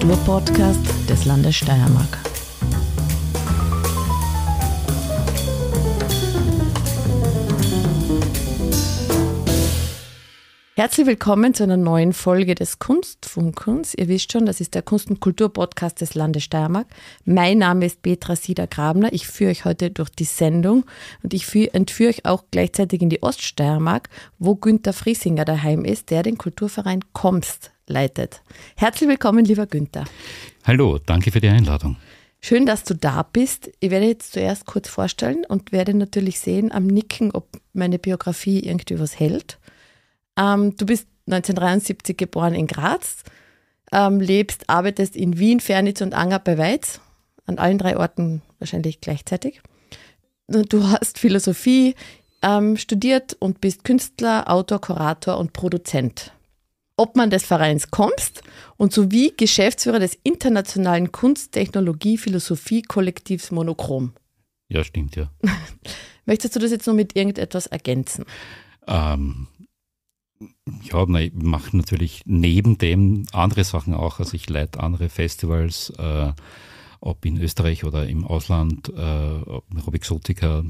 Kulturpodcast des Landes Steiermark. Herzlich willkommen zu einer neuen Folge des Kunstfunkens. Ihr wisst schon, das ist der Kunst- und Kulturpodcast des Landes Steiermark. Mein Name ist Petra Sieder-Grabner. Ich führe euch heute durch die Sendung und ich entführe euch auch gleichzeitig in die Oststeiermark, wo Günther Friesinger daheim ist, der den Kulturverein Komst leitet. Herzlich willkommen, lieber Günther. Hallo, danke für die Einladung. Schön, dass du da bist. Ich werde jetzt zuerst kurz vorstellen und werde natürlich sehen am Nicken, ob meine Biografie irgendwie was hält. Ähm, du bist 1973 geboren in Graz, ähm, lebst, arbeitest in Wien, Fernitz und Anger bei Weiz, an allen drei Orten wahrscheinlich gleichzeitig. Äh, du hast Philosophie ähm, studiert und bist Künstler, Autor, Kurator und Produzent. Obmann des Vereins Komst und sowie Geschäftsführer des internationalen Kunst-Technologie-Philosophie-Kollektivs Monochrom. Ja, stimmt, ja. Möchtest du das jetzt noch mit irgendetwas ergänzen? Ähm, ja, na, ich mache natürlich neben dem andere Sachen auch. Also ich leite andere Festivals, äh, ob in Österreich oder im Ausland, äh, Robixotica.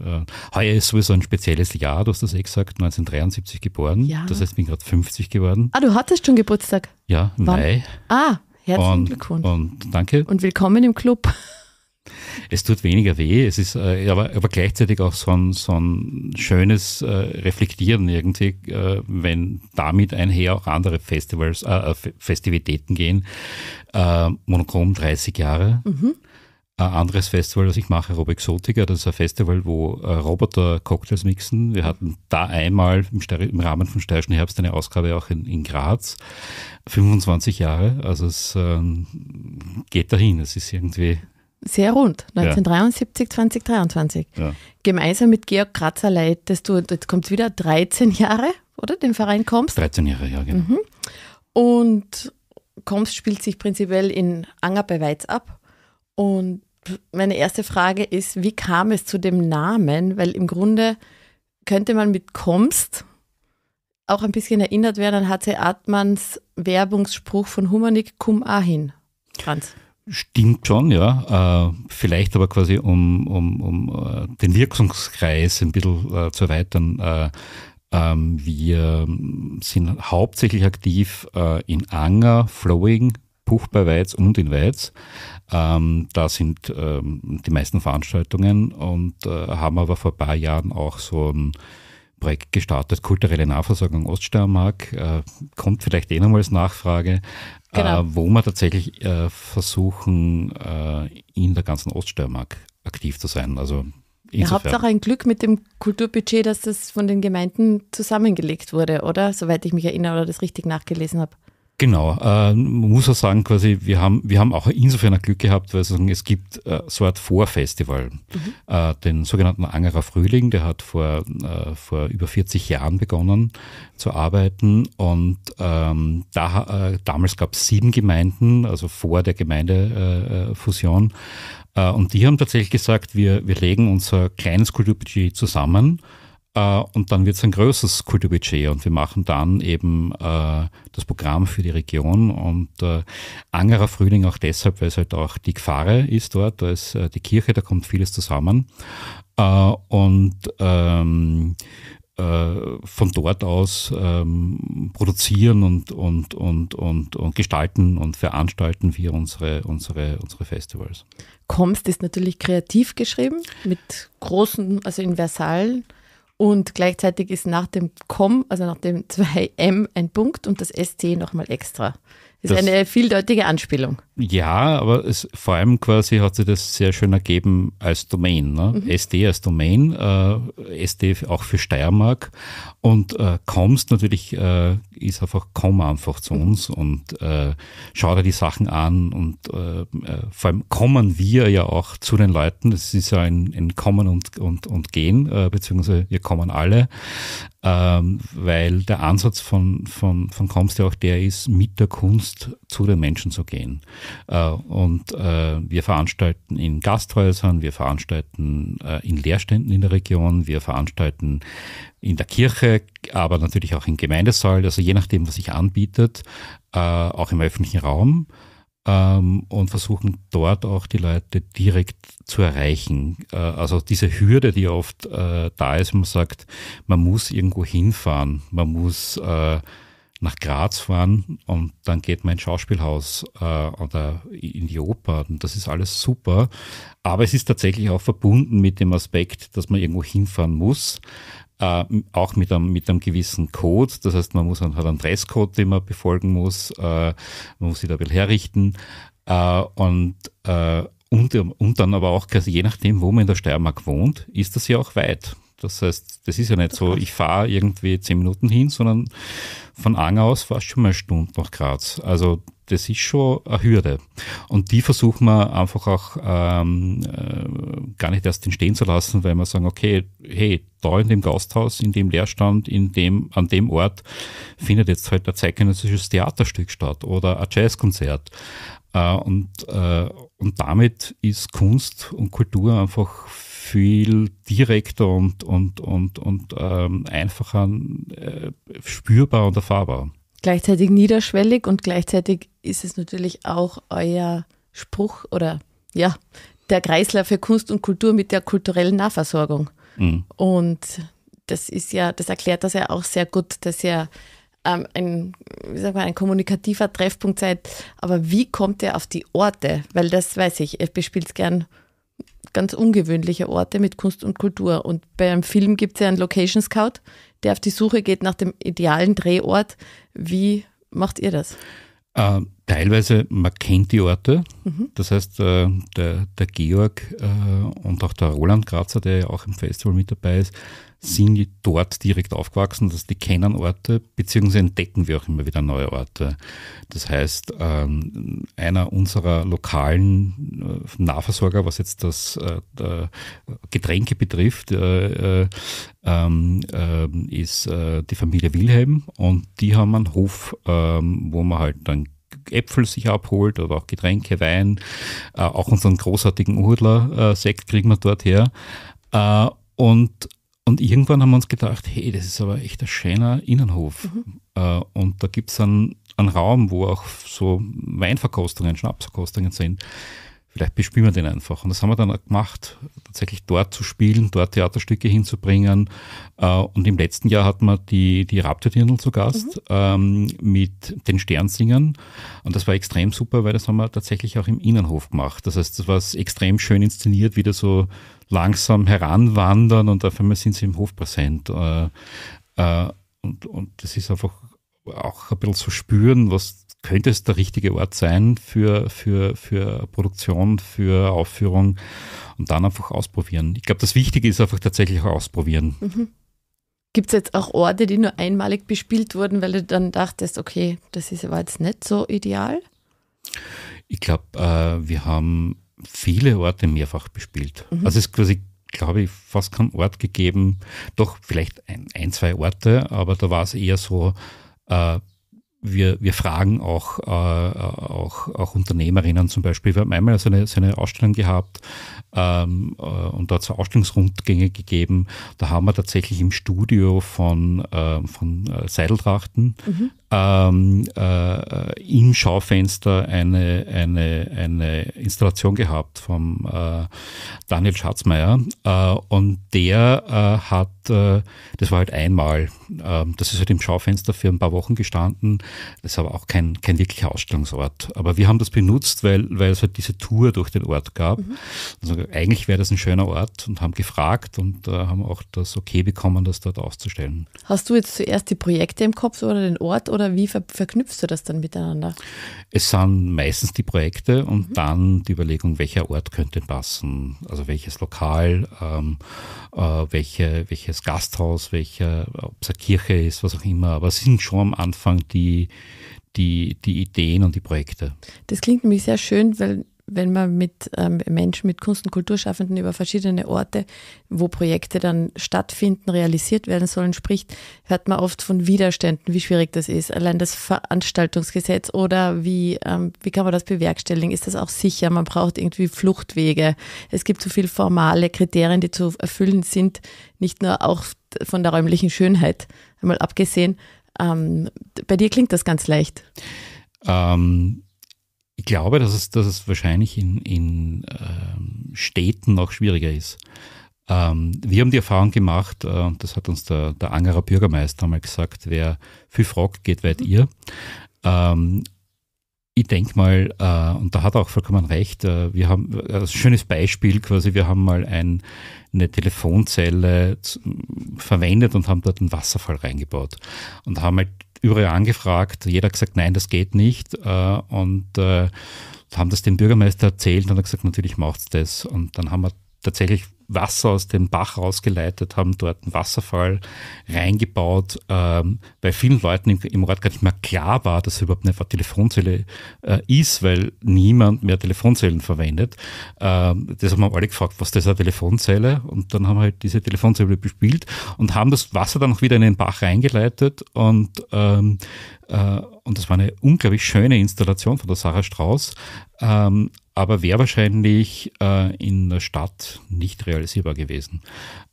Äh. Heuer ist sowieso ein spezielles Jahr, du hast das eh gesagt, 1973 geboren. Ja. Das heißt, ich bin gerade 50 geworden. Ah, du hattest schon Geburtstag? Ja, im Wann? Mai. Ah, herzlichen und, Glückwunsch. Und danke. Und willkommen im Club. Es tut weniger weh, es ist äh, aber, aber gleichzeitig auch so ein, so ein schönes äh, Reflektieren irgendwie, äh, wenn damit einher auch andere Festivals, äh, äh, Festivitäten gehen. Äh, Monochrom 30 Jahre. Mhm. Ein anderes Festival, das ich mache, Rob das ist ein Festival, wo Roboter Cocktails mixen. Wir hatten da einmal im, im Rahmen vom Steirischen Herbst eine Ausgabe auch in, in Graz. 25 Jahre, also es ähm, geht dahin. Es ist irgendwie sehr rund, 1973, ja. 2023. Ja. Gemeinsam mit Georg Kratzer leitest du, jetzt kommt wieder 13 Jahre, oder? Den Verein kommst. 13 Jahre, ja, genau. Mhm. Und kommst spielt sich prinzipiell in Anger bei Weiz ab. Und meine erste Frage ist, wie kam es zu dem Namen? Weil im Grunde könnte man mit kommst auch ein bisschen erinnert werden an H.C. Artmanns Werbungsspruch von Humanik cum ahin. Franz. Stimmt schon, ja. Äh, vielleicht aber quasi, um, um, um äh, den Wirkungskreis ein bisschen äh, zu erweitern. Ähm, wir sind hauptsächlich aktiv in Anger, Flowing, Puch bei Weiz und in Weiz. Ähm, da sind ähm, die meisten Veranstaltungen und haben aber vor ein paar Jahren auch so ein Projekt gestartet, kulturelle Nahversorgung Oststeiermark. kommt vielleicht eh nochmals Nachfrage, genau. Äh, wo wir tatsächlich äh, versuchen, äh, in der ganzen Oststeiermark aktiv zu sein. Also Insofern. Ihr habt auch ein Glück mit dem Kulturbudget, dass das von den Gemeinden zusammengelegt wurde, oder? Soweit ich mich erinnere oder das richtig nachgelesen habe. Genau, äh, man muss auch sagen, quasi, wir haben, wir haben auch insofern Glück gehabt, weil sagen, es gibt äh, so eine Art Vorfestival, mhm. äh, den sogenannten Angerer Frühling, der hat vor, äh, vor über 40 Jahren begonnen zu arbeiten und ähm, da, äh, damals gab es sieben Gemeinden, also vor der Gemeindefusion äh, äh, äh, und die haben tatsächlich gesagt, wir, wir legen unser kleines Kulturbudget zusammen äh, und dann wird es ein größeres Kulturbudget und wir machen dann eben uh, das Programm für die Region und uh, Angerer Frühling auch deshalb, weil es halt auch die Pfarre ist dort, da ist die Kirche, da kommt vieles zusammen. und ähm, von dort aus ähm, produzieren und, und, und, und, und gestalten und veranstalten wir unsere, unsere, unsere Festivals. Komst ist natürlich kreativ geschrieben, mit großen, also in Versal und gleichzeitig ist nach dem COM, also nach dem 2M, ein Punkt und das ST nochmal extra. Das, das ist eine vieldeutige Anspielung. Ja, aber es, vor allem quasi hat sich das sehr schön ergeben als Domain. Ne? Mhm. SD als Domain, äh, SD auch für Steiermark. Und äh, kommst natürlich, äh, ist einfach, komm einfach zu mhm. uns und äh, schau dir die Sachen an. Und äh, äh, vor allem kommen wir ja auch zu den Leuten. Es ist ja ein, ein Kommen und, und, und Gehen, äh, beziehungsweise wir kommen alle. Ähm, weil der Ansatz von, von, von kommst ja auch der ist, mit der Kunst zu den Menschen zu gehen. Äh, und äh, wir veranstalten in Gasthäusern, wir veranstalten äh, in Lehrständen in der Region, wir veranstalten in der Kirche, aber natürlich auch in Gemeindesäulen, also je nachdem, was sich anbietet, auch im öffentlichen Raum ähm, und versuchen dort auch die Leute direkt zu erreichen. also diese Hürde, die oft da ist, man sagt, man muss irgendwo hinfahren, man muss nach Graz fahren und dann geht man ins Schauspielhaus äh, oder in die Oper. Und das ist alles super. Aber es ist tatsächlich auch verbunden mit dem Aspekt, dass man irgendwo hinfahren muss. Äh, auch mit einem, mit einem gewissen Code. Das heißt, man muss halt einen Dresscode, den man befolgen muss. Äh, man muss sich da ein bisschen herrichten. Äh, und, äh, und, und dann aber auch, je nachdem, wo man in der Steiermark wohnt, ist das ja auch weit. Das heißt, das ist ja nicht so, ich fahre irgendwie zehn Minuten hin, sondern von Ang aus fast schon mal eine Stunde nach Graz. Also das ist schon eine Hürde. Und die versuchen wir einfach auch ähm, äh, gar nicht erst entstehen zu lassen, weil wir sagen, okay, hey, da in dem Gasthaus, in dem Leerstand, in dem, an dem Ort findet jetzt halt ein zeitgenössisches Theaterstück statt oder ein Jazzkonzert. Äh, und, äh, und damit ist Kunst und Kultur einfach viel direkter und, und, und, und ähm, einfacher äh, spürbar und erfahrbar. Gleichzeitig niederschwellig und gleichzeitig ist es natürlich auch euer Spruch oder ja, der Kreisler für Kunst und Kultur mit der kulturellen Nahversorgung. Mhm. Und das ist ja, das erklärt das ja auch sehr gut, dass ihr ähm, ein, wie sagt man, ein kommunikativer Treffpunkt seid. Aber wie kommt ihr auf die Orte? Weil das weiß ich, ihr bespielt gern ganz ungewöhnliche Orte mit Kunst und Kultur. Und bei einem Film gibt es ja einen Location Scout, der auf die Suche geht nach dem idealen Drehort. Wie macht ihr das? Äh, teilweise, man kennt die Orte. Mhm. Das heißt, äh, der, der, Georg äh, und auch der Roland Grazer, der ja auch im Festival mit dabei ist, sind dort direkt aufgewachsen, dass die kennen Orte, beziehungsweise entdecken wir auch immer wieder neue Orte. Das heißt, ähm, einer unserer lokalen äh, Nahversorger, was jetzt das äh, Getränke betrifft, äh, ähm, ist die Familie Wilhelm und die haben einen Hof, ähm, wo man halt dann Äpfel sich abholt oder auch Getränke, Wein, auch unseren großartigen Urler-Sekt kriegen wir dort her. Und und irgendwann haben wir uns gedacht, hey, das ist aber echt ein schöner Innenhof. Mhm. Äh, und da gibt es einen, einen Raum, wo auch so Weinverkostungen, Schnapsverkostungen sind. Vielleicht bespielen wir den einfach. Und das haben wir dann gemacht, tatsächlich dort zu spielen, dort Theaterstücke hinzubringen. Äh, und im letzten Jahr hatten wir die, die Raptordirndl zu Gast mhm. ähm, mit den Sternsingern. Und das war extrem super, weil das haben wir tatsächlich auch im Innenhof gemacht. Das heißt, das war extrem schön inszeniert, wieder so langsam heranwandern und auf einmal sind sie im Hof präsent. Äh, äh, und, und das ist einfach auch ein bisschen zu spüren, was könnte es der richtige Ort sein für, für, für Produktion, für Aufführung und dann einfach ausprobieren. Ich glaube, das Wichtige ist einfach tatsächlich auch ausprobieren. Mhm. Gibt es jetzt auch Orte, die nur einmalig bespielt wurden, weil du dann dachtest, okay, das ist, war jetzt nicht so ideal? Ich glaube, äh, wir haben viele Orte mehrfach bespielt. Mhm. Also es ist quasi, glaube ich, fast kein Ort gegeben, doch vielleicht ein, ein zwei Orte, aber da war es eher so, äh, wir, wir fragen auch, äh, äh, auch, auch Unternehmerinnen zum Beispiel. Wir haben einmal so eine, so eine Ausstellung gehabt, ähm, äh, und dort so Ausstellungsrundgänge gegeben. Da haben wir tatsächlich im Studio von, äh, von äh, Seideltrachten mhm. ähm, äh, im Schaufenster eine, eine, eine Installation gehabt vom äh, Daniel Schatzmeier äh, und der hat, das war halt einmal, ähm, das ist halt im Schaufenster für ein paar Wochen gestanden, das ist aber auch kein, kein wirklicher Ausstellungsort. Aber wir haben das benutzt, weil, weil es halt diese Tour durch den Ort gab. Mhm. Also eigentlich wäre das ein schöner Ort und haben gefragt und äh, haben auch das Okay bekommen, das dort auszustellen. Hast du jetzt zuerst die Projekte im Kopf oder den Ort oder wie ver verknüpfst du das dann miteinander? Es sind meistens die Projekte und mhm. dann die Überlegung, welcher Ort könnte passen, also welches Lokal, ähm, äh, welche, welches Gasthaus, welche, ob es eine Kirche ist, was auch immer. Aber es sind schon am Anfang die, die, die Ideen und die Projekte. Das klingt nämlich sehr schön, weil wenn man mit ähm, Menschen, mit Kunst- und Kulturschaffenden über verschiedene Orte, wo Projekte dann stattfinden, realisiert werden sollen, spricht, hört man oft von Widerständen, wie schwierig das ist. Allein das Veranstaltungsgesetz oder wie, ähm, wie kann man das bewerkstelligen? Ist das auch sicher? Man braucht irgendwie Fluchtwege. Es gibt so viele formale Kriterien, die zu erfüllen sind, nicht nur auch von der räumlichen Schönheit, einmal abgesehen. Ähm, bei dir klingt das ganz leicht. Ähm ich glaube, dass es, dass es wahrscheinlich in, in ähm, Städten noch schwieriger ist. Ähm, wir haben die Erfahrung gemacht, äh, das hat uns der, der Angerer Bürgermeister einmal gesagt, wer viel fragt, geht weit mhm. ihr. Ähm, ich denke mal, äh, und da hat er auch vollkommen recht, äh, wir haben äh, ein schönes Beispiel quasi, wir haben mal ein, eine Telefonzelle zu, verwendet und haben dort einen Wasserfall reingebaut und haben halt überall angefragt. Jeder hat gesagt, nein, das geht nicht. Äh, und äh, haben das dem Bürgermeister erzählt und er hat gesagt, natürlich macht's das. Und dann haben wir tatsächlich Wasser aus dem Bach rausgeleitet, haben dort einen Wasserfall reingebaut, ähm, weil vielen Leuten im, im Ort gar nicht mehr klar war, dass es überhaupt eine Telefonzelle äh, ist, weil niemand mehr Telefonzellen verwendet. Ähm, das haben wir alle gefragt, was das eine Telefonzelle? Und dann haben wir halt diese Telefonzelle bespielt und haben das Wasser dann auch wieder in den Bach reingeleitet und ähm, äh, und das war eine unglaublich schöne Installation von der Sarah Strauß, ähm, aber wäre wahrscheinlich äh, in der Stadt nicht realisierbar gewesen.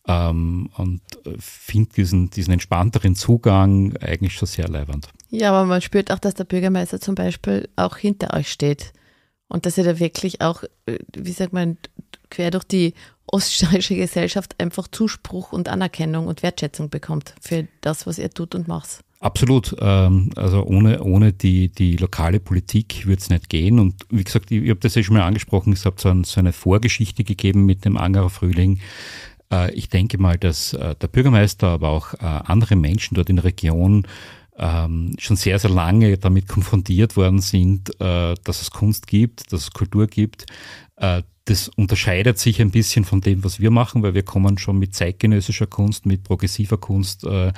Ähm, und äh, finde diesen, diesen entspannteren Zugang eigentlich schon sehr leibend. Ja, aber man spürt auch, dass der Bürgermeister zum Beispiel auch hinter euch steht. Und dass ihr da wirklich auch, wie sagt man, quer durch die oststeirische Gesellschaft einfach Zuspruch und Anerkennung und Wertschätzung bekommt für das, was ihr tut und macht. Absolut. Ähm, also ohne, ohne die, die lokale Politik wird es nicht gehen. Und wie gesagt, ich, ich habe das ja schon mal angesprochen, es hat so, ein, so eine Vorgeschichte gegeben mit dem Angerer Frühling. Äh, ich denke mal, dass äh, der Bürgermeister, aber auch äh, andere Menschen dort in der Region ähm, schon sehr, sehr lange damit konfrontiert worden sind, dass es Kunst gibt, dass es Kultur gibt, das unterscheidet sich ein bisschen von dem, was wir machen, weil wir kommen schon mit zeitgenössischer Kunst, mit progressiver Kunst äh,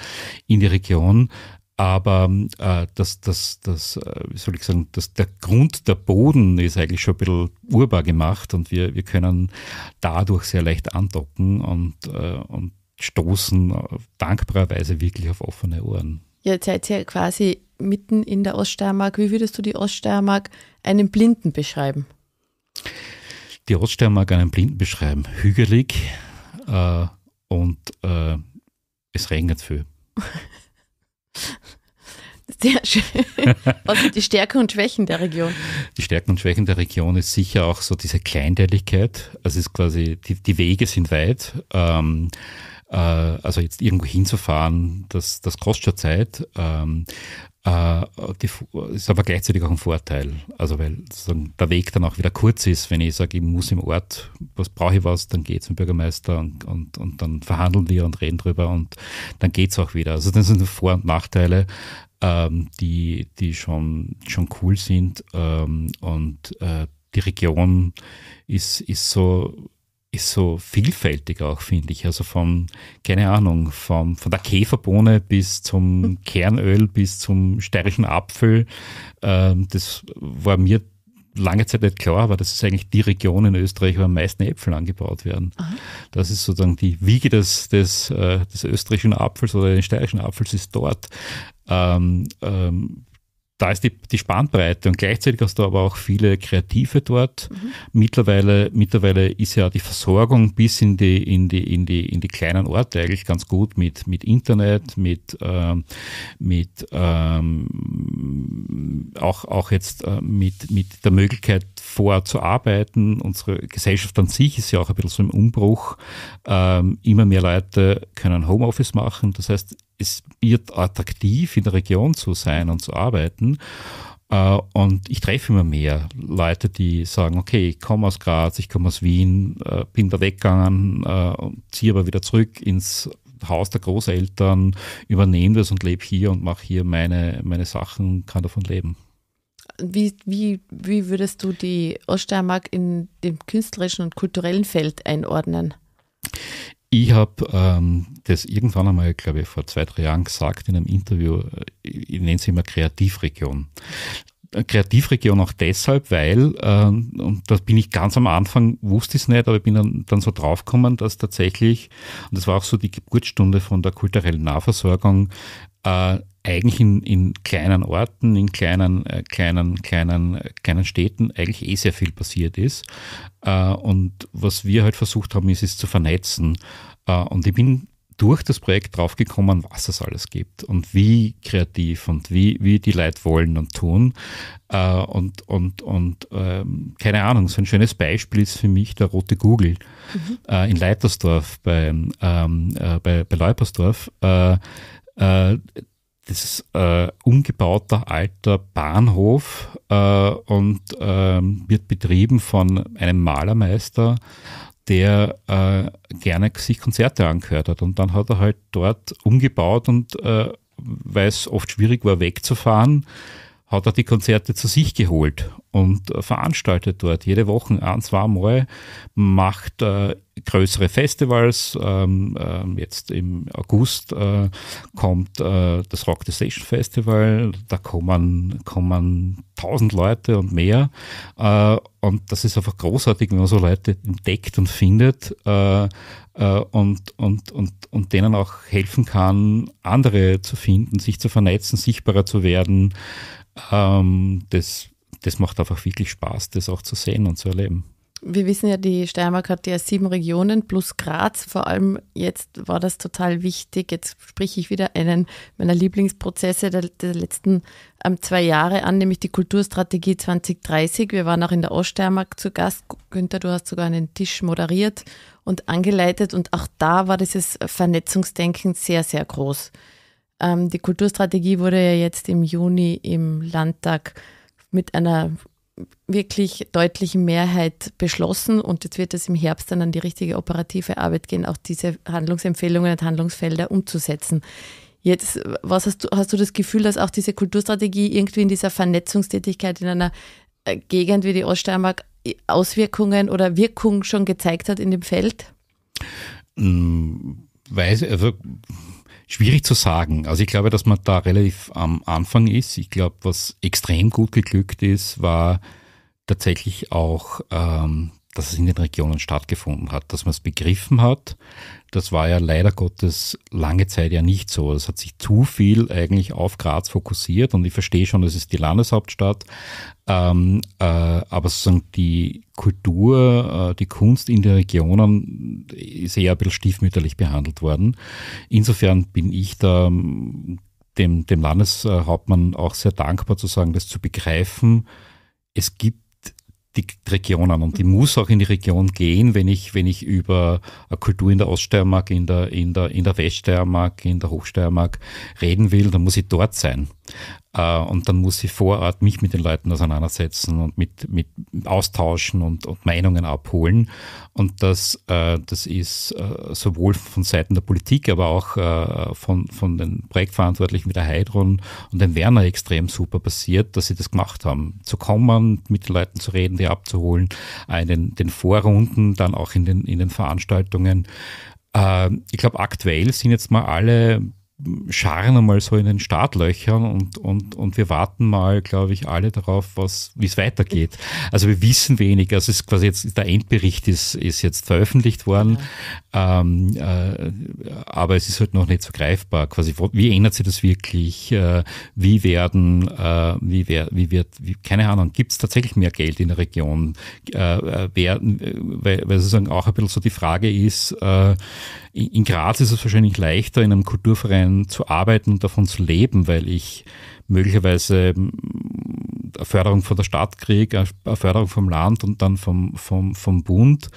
in die Region. Aber äh, das, das, das, äh, wie soll ich sagen, das, der Grund, der Boden ist eigentlich schon ein bisschen urbar gemacht und wir, wir können dadurch sehr leicht andocken und, äh, und stoßen dankbarerweise wirklich auf offene Ohren. Ja, jetzt seid ihr quasi mitten in der Oststeiermark. Wie würdest du die Oststeiermark einem Blinden beschreiben? die Ortsstern mag einen Blinden beschreiben. Hügelig äh, und äh, es regnet viel. Sehr schön. Was sind die Stärken und Schwächen der Region? Die Stärken und Schwächen der Region ist sicher auch so diese Kleinteiligkeit. Also es ist quasi, die, die Wege sind weit. Ähm, äh, also jetzt irgendwo hinzufahren, das, das kostet schon Zeit. Ähm, äh, ist aber gleichzeitig auch ein Vorteil. Also weil der Weg dann auch wieder kurz ist, wenn ich sage, ich muss im Ort, was brauche ich was, dann gehe ich zum Bürgermeister und, und, und dann verhandeln wir und reden drüber und dann geht es auch wieder. Also das sind Vor- und Nachteile, ähm, die, die schon, schon cool sind ähm, und äh, die Region ist, ist so ist so vielfältig auch, finde ich. Also von, keine Ahnung, vom, von der Käferbohne bis zum hm. Kernöl, bis zum steirischen Apfel. Ähm, das war mir lange Zeit nicht klar, aber das ist eigentlich die Region in Österreich, wo am meisten Äpfel angebaut werden. Aha. Das ist sozusagen die Wiege des, des, äh, des österreichischen Apfels oder des steirischen Apfels ist dort. Ähm, ähm, da ist die, die Spannbreite und gleichzeitig hast du aber auch viele Kreative dort. Mhm. Mittlerweile, mittlerweile ist ja die Versorgung bis in die, in die, in die, in die kleinen Orte eigentlich ganz gut mit, mit Internet, mit, ähm, mit ähm, auch, auch jetzt äh, mit, mit der Möglichkeit vor zu arbeiten. Unsere Gesellschaft an sich ist ja auch ein bisschen so im Umbruch. Ähm, immer mehr Leute können Homeoffice machen. Das heißt, es wird attraktiv, in der Region zu sein und zu arbeiten. Äh, und ich treffe immer mehr Leute, die sagen, okay, ich komme aus Graz, ich komme aus Wien, äh, bin da weggegangen, äh, ziehe aber wieder zurück ins Haus der Großeltern, übernehme das und lebe hier und mache hier meine, meine Sachen, kann davon leben. Wie, wie, wie würdest du die Oststeiermark in dem künstlerischen und kulturellen Feld einordnen? Ich habe ähm, das irgendwann einmal, glaube ich, vor zwei, drei Jahren gesagt in einem Interview, äh, ich, nenne es immer Kreativregion. Kreativregion auch deshalb, weil, äh, und da bin ich ganz am Anfang, wusste ich es nicht, aber ich bin dann, dann so draufgekommen, dass tatsächlich, und das war auch so die Geburtsstunde von der kulturellen Nahversorgung, äh, eigentlich in, in kleinen Orten, in kleinen, äh, kleinen, kleinen, äh, kleinen Städten eigentlich eh sehr viel passiert ist. Äh, und was wir halt versucht haben, ist es zu vernetzen. Äh, und ich bin durch das Projekt draufgekommen, was es alles gibt und wie kreativ und wie, wie die Leute wollen und tun. Äh, und und, und ähm, keine Ahnung, so ein schönes Beispiel ist für mich der rote Google mhm. in Leitersdorf bei, ähm, bei, bei Leupersdorf. Äh, das ist äh, umgebauter alter Bahnhof äh, und äh, wird betrieben von einem Malermeister, der äh, gerne sich Konzerte angehört hat. Und dann hat er halt dort umgebaut und äh, weil es oft schwierig war, wegzufahren, hat er die Konzerte zu sich geholt und äh, veranstaltet dort jede Woche ein, zwei Mal, macht äh, größere Festivals. Ähm, ähm, jetzt im August äh, kommt äh, das Rock the Station Festival, da kommen, kommen tausend Leute und mehr. Äh, und das ist einfach großartig, wenn man so Leute entdeckt und findet äh, und, und, und, und denen auch helfen kann, andere zu finden, sich zu vernetzen, sichtbarer zu werden. Ähm, das, das macht einfach wirklich Spaß, das auch zu sehen und zu erleben. Wir wissen ja, die Steiermark hat ja sieben Regionen plus Graz. Vor allem jetzt war das total wichtig. Jetzt spreche ich wieder einen meiner Lieblingsprozesse der, der letzten ähm, zwei Jahre an, nämlich die Kulturstrategie 2030. Wir waren auch in der Oststeiermark zu Gast. Günther, du hast sogar einen Tisch moderiert und angeleitet. Und auch da war dieses Vernetzungsdenken sehr, sehr groß. Ähm, die Kulturstrategie wurde ja jetzt im Juni im Landtag mit einer wirklich deutlichen Mehrheit beschlossen und jetzt wird es im Herbst dann an die richtige operative Arbeit gehen, auch diese Handlungsempfehlungen und Handlungsfelder umzusetzen. Jetzt, was hast du, hast du das Gefühl, dass auch diese Kulturstrategie irgendwie in dieser Vernetzungstätigkeit in einer äh, Gegend wie die Oststeiermark Auswirkungen oder Wirkung schon gezeigt hat in dem Feld? Hm, weiß, also Schwierig zu sagen. Also ich glaube, dass man da relativ am Anfang ist. Ich glaube, was extrem gut geglückt ist, war tatsächlich auch, ähm, dass es in den Regionen stattgefunden hat, dass man es begriffen hat, das war ja leider Gottes lange Zeit ja nicht so. Es hat sich zu viel eigentlich auf Graz fokussiert und ich verstehe schon, es ist die Landeshauptstadt, ähm, äh, aber sozusagen die Kultur, äh, die Kunst in den Regionen ist eher ein bisschen stiefmütterlich behandelt worden. Insofern bin ich da ähm, dem, dem Landeshauptmann auch sehr dankbar zu sagen, das zu begreifen. Es gibt die Regionen und ich muss auch in die Region gehen, wenn ich, wenn ich über eine Kultur in der Oststeiermark, in der, in der, in der Weststeiermark, in der Hochsteiermark reden will, dann muss ich dort sein. Äh, und dann muss ich vor Ort mich mit den Leuten auseinandersetzen und mit, mit austauschen und, und Meinungen abholen. Und das, äh, das ist äh, sowohl von Seiten der Politik, aber auch von, von den Projektverantwortlichen wie der Heidron und dem Werner extrem super passiert, dass sie das gemacht haben. Zu kommen, mit den Leuten zu reden, die abzuholen, in den Vorrunden, dann auch in den, in den Veranstaltungen. Ich glaube, aktuell sind jetzt mal alle scharen einmal so in den Startlöchern und, und, und wir warten mal, glaube ich, alle darauf, wie es weitergeht. Also wir wissen wenig. Also es ist quasi jetzt, der Endbericht ist, ist jetzt veröffentlicht worden, ja. Genau. ähm, äh, aber es ist halt noch nicht so greifbar. Quasi, wie ändert sich das wirklich? Äh, wie werden, äh, wie, wer, wie wird, wie, keine Ahnung, gibt es tatsächlich mehr Geld in der Region? Äh, äh werden, äh, weil, weil sozusagen auch ein bisschen so die Frage ist, äh, in Graz ist es wahrscheinlich leichter, in einem Kulturverein zu arbeiten und davon zu leben, weil ich möglicherweise hm, eine Förderung von der Stadt kriege, eine Förderung vom Land und dann vom, vom, vom Bund.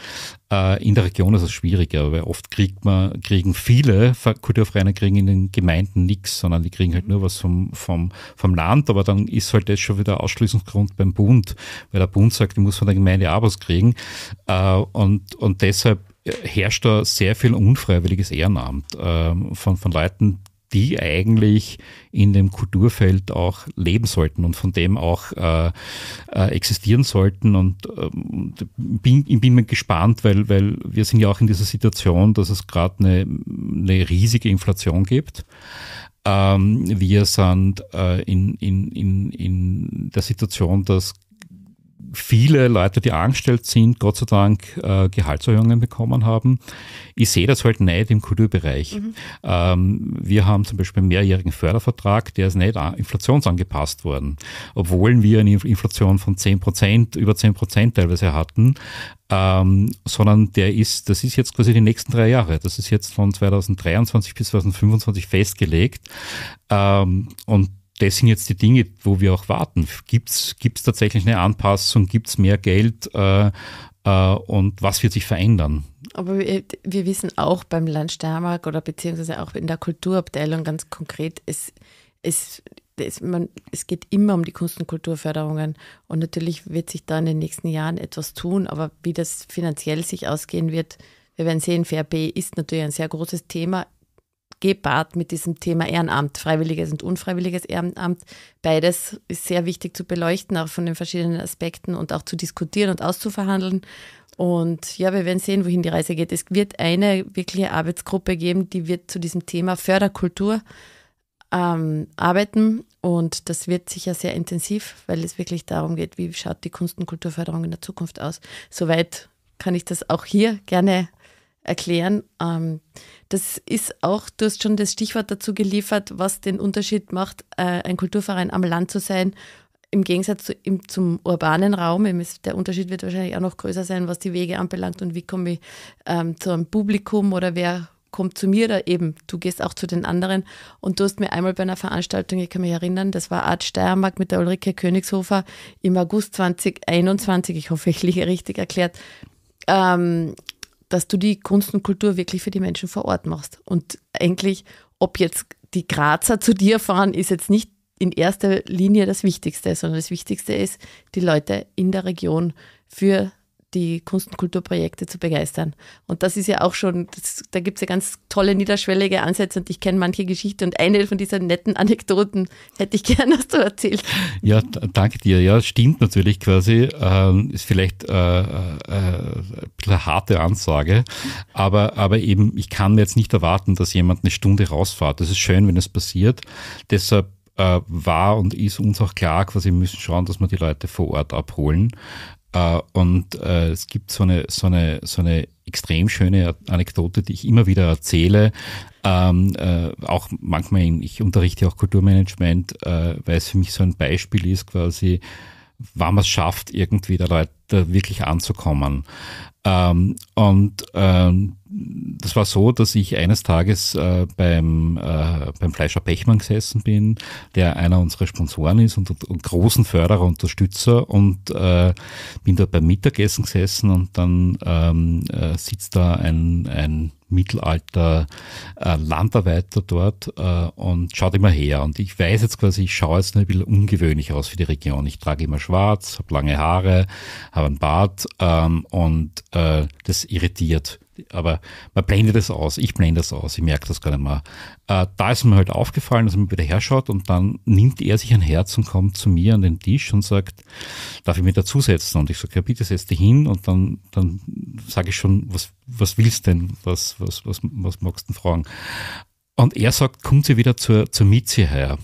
Äh, in der Region ist es schwieriger, weil oft kriegt man, kriegen viele Kulturvereine kriegen in den Gemeinden nichts, sondern die kriegen halt mhm. nur was vom, vom, vom Land, aber dann ist halt das schon wieder Ausschließungsgrund beim Bund, weil der Bund sagt, ich muss von der Gemeinde auch was kriegen. Äh, und, und deshalb herrscht da sehr viel unfreiwilliges Ehrenamt äh, von, von Leuten, die eigentlich in dem Kulturfeld auch leben sollten und von dem auch äh, äh, existieren sollten. Und ähm, bin, bin mir gespannt, weil, weil wir sind ja auch in dieser Situation, dass es gerade eine, eine riesige Inflation gibt. Ähm, wir sind äh, in, in, in, in der Situation, dass viele Leute, die angestellt sind, Gott sei Dank äh, Gehaltserhöhungen bekommen haben. Ich sehe das halt nicht im Kulturbereich. Mhm. Ähm, wir haben zum Beispiel einen mehrjährigen Fördervertrag, der ist nicht inflationsangepasst worden, obwohl wir eine Inflation von 10 Prozent, über 10 Prozent teilweise hatten. Ähm, sondern der ist, das ist jetzt quasi die nächsten drei Jahre. Das ist jetzt von 2023 bis 2025 festgelegt. Ähm, und das sind jetzt die Dinge, wo wir auch warten. Gibt es tatsächlich eine Anpassung? Gibt es mehr Geld? Äh, äh, und was wird sich verändern? Aber wir, wir wissen auch beim Land Steiermark oder beziehungsweise auch in der Kulturabteilung ganz konkret, es, es, es, man, es geht immer um die Kunst- und Kulturförderungen. Und natürlich wird sich da in den nächsten Jahren etwas tun, aber wie das finanziell sich ausgehen wird, wir werden sehen, Fair ist natürlich ein sehr großes Thema gepaart mit diesem Thema Ehrenamt, freiwilliges und unfreiwilliges Ehrenamt. Beides ist sehr wichtig zu beleuchten, auch von den verschiedenen Aspekten und auch zu diskutieren und auszuverhandeln. Und ja, wir werden sehen, wohin die Reise geht. Es wird eine wirkliche Arbeitsgruppe geben, die wird zu diesem Thema Förderkultur ähm, arbeiten. Und das wird sicher sehr intensiv, weil es wirklich darum geht, wie schaut die Kunst- und Kulturförderung in der Zukunft aus. Soweit kann ich das auch hier gerne erklären. Ähm, das ist auch, du hast schon das Stichwort dazu geliefert, was den Unterschied macht, äh, ein Kulturverein am Land zu sein, im Gegensatz zu, im, zum urbanen Raum. Der Unterschied wird wahrscheinlich auch noch größer sein, was die Wege anbelangt und wie komme ich ähm, zu einem Publikum oder wer kommt zu mir oder eben, du gehst auch zu den anderen. Und du hast mir einmal bei einer Veranstaltung, ich kann mich erinnern, das war Art Steiermark mit der Ulrike Königshofer im August 2021, ich hoffe, ich liege richtig erklärt, ähm, dass du die Kunst und Kultur wirklich für die Menschen vor Ort machst. Und eigentlich, ob jetzt die Grazer zu dir fahren, ist jetzt nicht in erster Linie das Wichtigste, sondern das Wichtigste ist, die Leute in der Region für die Kunst- und Kulturprojekte zu begeistern. Und das ist ja auch schon, das, da gibt es ja ganz tolle niederschwellige Ansätze und ich kenne manche Geschichten und eine von diesen netten Anekdoten hätte ich gern, dass du erzählst. Ja, danke dir. Ja, stimmt natürlich quasi. Ähm, ist vielleicht äh, äh, äh eine harte Ansage, aber, aber eben, ich kann jetzt nicht erwarten, dass jemand eine Stunde rausfährt. Das ist schön, wenn es passiert. Deshalb äh, war und ist uns auch klar, quasi wir müssen schauen, dass wir die Leute vor Ort abholen. Uh, und uh, es gibt so eine, so, eine, so eine extrem schöne Anekdote, die ich immer wieder erzähle. Ähm, äh, auch manchmal, ich unterrichte auch Kulturmanagement, äh, weil es für mich so ein Beispiel ist, quasi, wann man es schafft, irgendwie der Leute da wirklich anzukommen. Ähm, und ähm, das war so, dass ich eines Tages äh, beim, äh, beim Fleischer Pechmann gesessen bin, der einer unserer Sponsoren ist und, und, großen Förderer, Unterstützer und äh, bin dort beim Mittagessen gesessen und dann ähm, äh, sitzt da ein, ein Mittelalter äh, Landarbeiter dort äh, und schaut immer her. Und ich weiß jetzt quasi, ich schaue jetzt ein bisschen ungewöhnlich aus für die Region. Ich trage immer schwarz, habe lange Haare, habe einen Bart ähm, und äh, das irritiert. Aber man blendet das aus. Ich blende das aus. Ich merke das gar nicht mehr. Äh, da ist mir halt aufgefallen, dass man wieder herschaut und dann nimmt er sich ein Herz und kommt zu mir an den Tisch und sagt, darf ich mich dazusetzen? Und ich sage, ja, bitte setz dich hin und dann, dann sage ich schon, was, was willst denn? Was, was, was, was magst du denn fragen? Und er sagt, kommt sie wieder zur, zur Mietze her.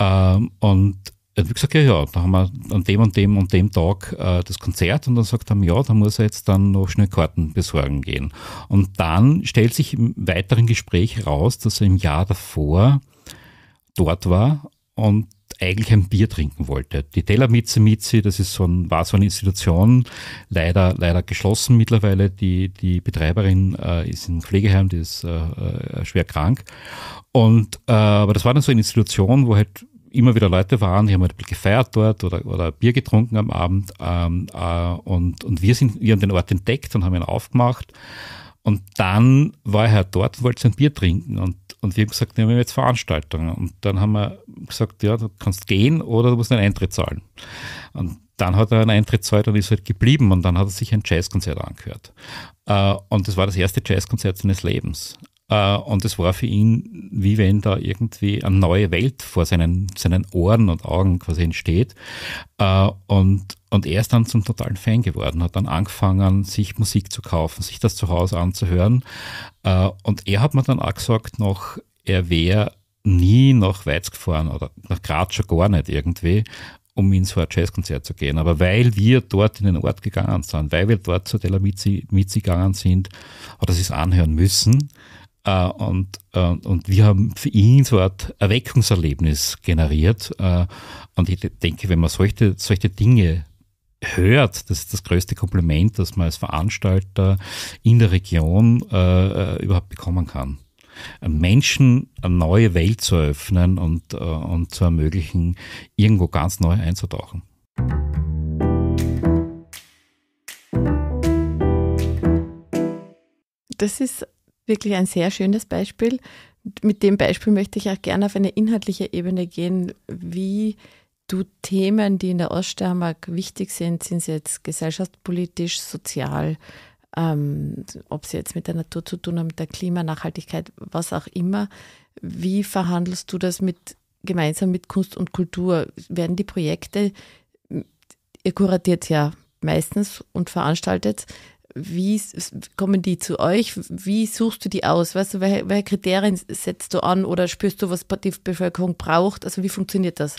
Ähm, und äh, er hat gesagt, ja, ja, da haben wir an dem und dem und dem Tag äh, das Konzert und dann sagt er, mir, ja, da muss er jetzt dann noch schnell Karten besorgen gehen. Und dann stellt sich im weiteren Gespräch raus, dass er im Jahr davor dort war und eigentlich ein Bier trinken wollte. Die Tela Mitze Mitze, das ist so ein, war so eine Institution, leider, leider geschlossen mittlerweile. Die, die Betreiberin äh, ist im Pflegeheim, die ist äh, äh, schwer krank. Und, äh, aber das war dann so eine Institution, wo halt immer wieder Leute waren, die haben halt gefeiert dort oder, oder Bier getrunken am Abend ähm, äh, und, und wir, sind, wir haben den Ort entdeckt und haben ihn aufgemacht und dann war er halt dort, wollte sein Bier trinken und, und wir haben gesagt, wir haben jetzt Veranstaltungen und dann haben wir gesagt, ja, du kannst gehen oder du musst einen Eintritt zahlen und dann hat er einen Eintritt zahlt und ist halt geblieben und dann hat er sich ein Jazzkonzert angehört. Äh, und das war das erste Jazzkonzert seines Lebens. Äh, und es war für ihn, wie wenn da irgendwie eine neue Welt vor seinen, seinen Ohren und Augen quasi entsteht. Äh, und, und er ist dann zum totalen Fan geworden, hat dann angefangen, sich Musik zu kaufen, sich das zu Hause anzuhören. Äh, und er hat mir dann auch gesagt, noch, er wäre nie nach Weiz gefahren oder nach Graz schon gar nicht irgendwie, um in so ein Jazzkonzert zu gehen. Aber weil wir dort in den Ort gegangen sind, weil wir dort zu Della Mizi, Mizi gegangen sind, hat er sich anhören müssen Uh, und, uh, und wir haben für ihn so eine Art Erweckungserlebnis generiert. Uh, und ich denke, wenn man solche, solche Dinge hört, das ist das größte Kompliment, das man als Veranstalter in der Region überhaupt bekommen kann. Menschen eine neue Welt zu eröffnen und, und zu ermöglichen, irgendwo ganz neu einzutauchen. Das ist Wirklich ein sehr schönes Beispiel. Mit dem Beispiel möchte ich auch gerne auf eine inhaltliche Ebene gehen, wie du Themen, die in der Oststeiermark wichtig sind, sind sie jetzt gesellschaftspolitisch, sozial, ähm, ob sie jetzt mit der Natur zu tun haben, mit der Klimanachhaltigkeit, was auch immer. Wie verhandelst du das mit gemeinsam mit Kunst und Kultur? Werden die Projekte, ihr kuratiert ja meistens und veranstaltet, wie kommen die zu euch? Wie suchst du die aus? Weißt du, welche, welche Kriterien setzt du an oder spürst du, was die Bevölkerung braucht? Also wie funktioniert das?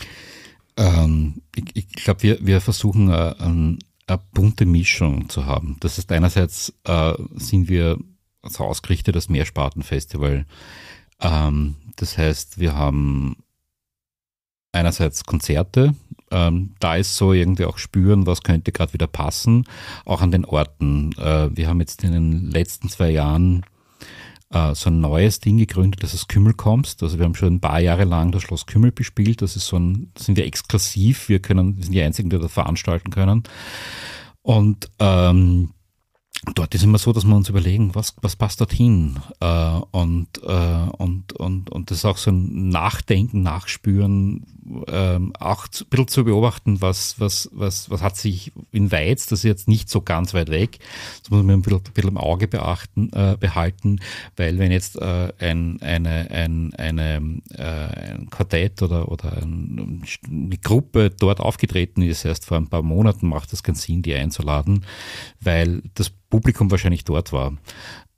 Ähm, ich, ich glaube, wir, wir versuchen äh, ähm, eine bunte Mischung zu haben. Das heißt, einerseits äh, sind wir so ausgerichtet als Mehrspartenfestival. Ähm, das heißt, wir haben einerseits Konzerte, ähm, da ist so irgendwie auch spüren, was könnte gerade wieder passen, auch an den Orten. Äh, wir haben jetzt in den letzten zwei Jahren äh, so ein neues Ding gegründet, das ist Kümmelkomst. Also wir haben schon ein paar Jahre lang das Schloss Kümmel bespielt. Das ist so ein, sind wir exklusiv. Wir können, wir sind die einzigen, die das veranstalten können. Und ähm, dort ist immer so, dass wir uns überlegen, was, was passt dorthin? Äh, und, äh, und, und, und das ist auch so ein Nachdenken, Nachspüren, äh, auch zu, ein bisschen zu beobachten, was, was, was, was hat sich in Weiz, das ist jetzt nicht so ganz weit weg, das muss man ein bisschen, ein bisschen im Auge beachten, äh, behalten, weil wenn jetzt äh, ein, eine, ein, eine, äh, ein Quartett oder, oder ein, eine Gruppe dort aufgetreten ist, erst vor ein paar Monaten, macht das keinen Sinn, die einzuladen, weil das Publikum wahrscheinlich dort war.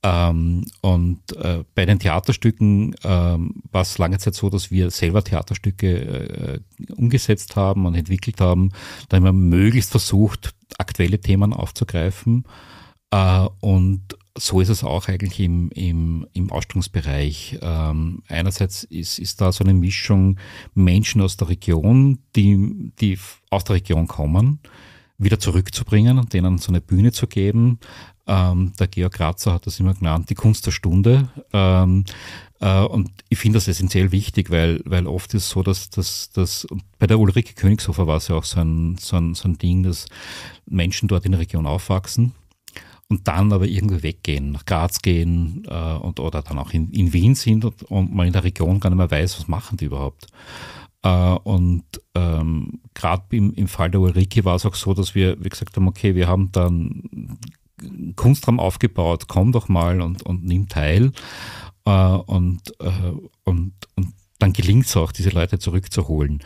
Ähm, und äh, bei den Theaterstücken ähm, war es lange Zeit so, dass wir selber Theaterstücke äh, umgesetzt haben und entwickelt haben. Da haben wir möglichst versucht, aktuelle Themen aufzugreifen. Äh, und so ist es auch eigentlich im, im, im Ausstellungsbereich. Ähm, einerseits ist, ist da so eine Mischung Menschen aus der Region, die, die aus der Region kommen, wieder zurückzubringen und denen so eine Bühne zu geben. Ähm, der Georg Grazer hat das immer genannt, die Kunst der Stunde. Ähm, äh, und ich finde das essentiell wichtig, weil, weil oft ist so, dass dass, dass bei der Ulrike Königshofer war es ja auch so ein, so, ein, so ein Ding, dass Menschen dort in der Region aufwachsen und dann aber irgendwie weggehen, nach Graz gehen äh, und, oder dann auch in, in Wien sind und, und man in der Region gar nicht mehr weiß, was machen die überhaupt. Äh, und ähm, gerade im, im, Fall der Ulrike war es auch so, dass wir, wir gesagt haben, okay, wir haben dann einen Kunstraum aufgebaut, komm doch mal und, und nimm teil. Äh, und, äh, und, und dann gelingt es auch, diese Leute zurückzuholen.